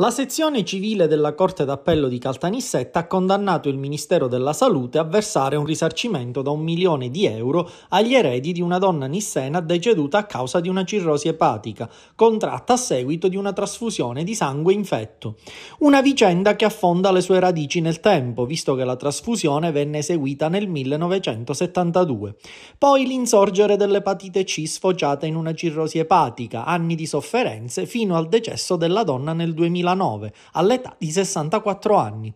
La sezione civile della Corte d'Appello di Caltanissetta ha condannato il Ministero della Salute a versare un risarcimento da un milione di euro agli eredi di una donna nissena deceduta a causa di una cirrosi epatica, contratta a seguito di una trasfusione di sangue infetto. Una vicenda che affonda le sue radici nel tempo, visto che la trasfusione venne eseguita nel 1972. Poi l'insorgere dell'epatite C sfociata in una cirrosi epatica, anni di sofferenze, fino al decesso della donna nel 2000. 2009, all'età di 64 anni.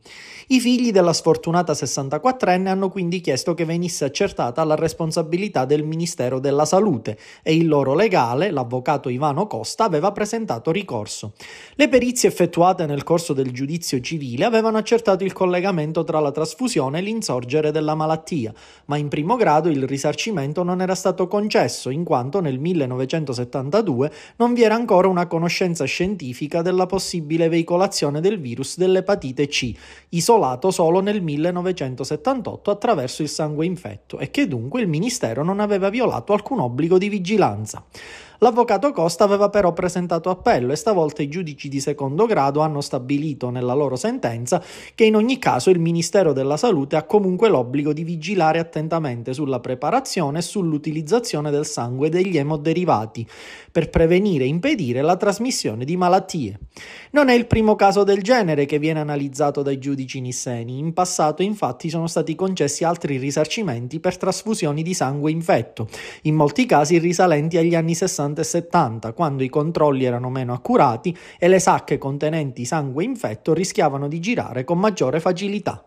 I figli della sfortunata 64enne hanno quindi chiesto che venisse accertata la responsabilità del Ministero della Salute e il loro legale, l'avvocato Ivano Costa, aveva presentato ricorso. Le perizie effettuate nel corso del giudizio civile avevano accertato il collegamento tra la trasfusione e l'insorgere della malattia, ma in primo grado il risarcimento non era stato concesso in quanto nel 1972 non vi era ancora una conoscenza scientifica della possibile possibile veicolazione del virus dell'epatite C, isolato solo nel 1978 attraverso il sangue infetto e che dunque il Ministero non aveva violato alcun obbligo di vigilanza. L'avvocato Costa aveva però presentato appello e stavolta i giudici di secondo grado hanno stabilito nella loro sentenza che in ogni caso il Ministero della Salute ha comunque l'obbligo di vigilare attentamente sulla preparazione e sull'utilizzazione del sangue degli emoderivati per prevenire e impedire la trasmissione di malattie. Non è il primo caso del genere che viene analizzato dai giudici nisseni. In passato, infatti, sono stati concessi altri risarcimenti per trasfusioni di sangue infetto, in molti casi risalenti agli anni 60 60 e 70 quando i controlli erano meno accurati e le sacche contenenti sangue infetto rischiavano di girare con maggiore facilità.